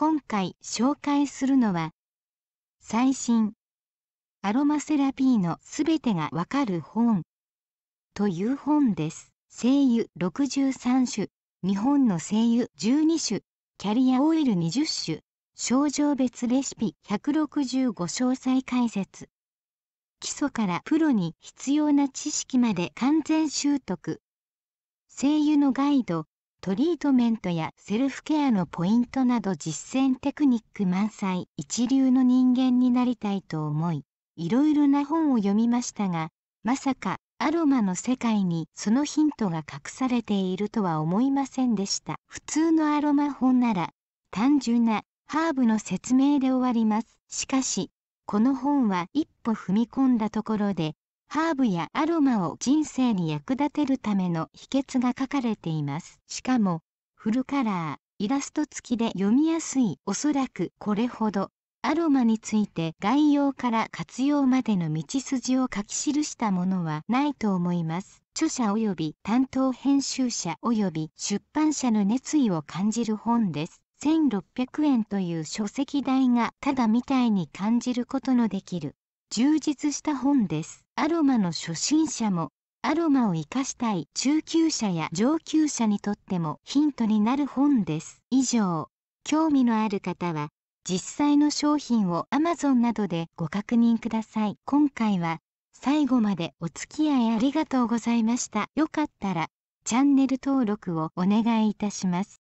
今回紹介するのは最新アロマセラピーのすべてがわかる本という本です。声油63種、日本の声油12種、キャリアオイル20種、症状別レシピ165詳細解説。基礎からプロに必要な知識まで完全習得。声油のガイド、トリートメントやセルフケアのポイントなど実践テクニック満載一流の人間になりたいと思いいろいろな本を読みましたがまさかアロマの世界にそのヒントが隠されているとは思いませんでした普通のアロマ本なら単純なハーブの説明で終わりますしかしこの本は一歩踏み込んだところでハーブやアロマを人生に役立てるための秘訣が書かれています。しかも、フルカラー、イラスト付きで読みやすいおそらくこれほど、アロマについて概要から活用までの道筋を書き記したものはないと思います。著者及び担当編集者及び出版社の熱意を感じる本です。1600円という書籍代がただみたいに感じることのできる充実した本です。アロマの初心者も、アロマを活かしたい中級者や上級者にとってもヒントになる本です。以上、興味のある方は、実際の商品を Amazon などでご確認ください。今回は最後までお付き合いありがとうございました。よかったらチャンネル登録をお願いいたします。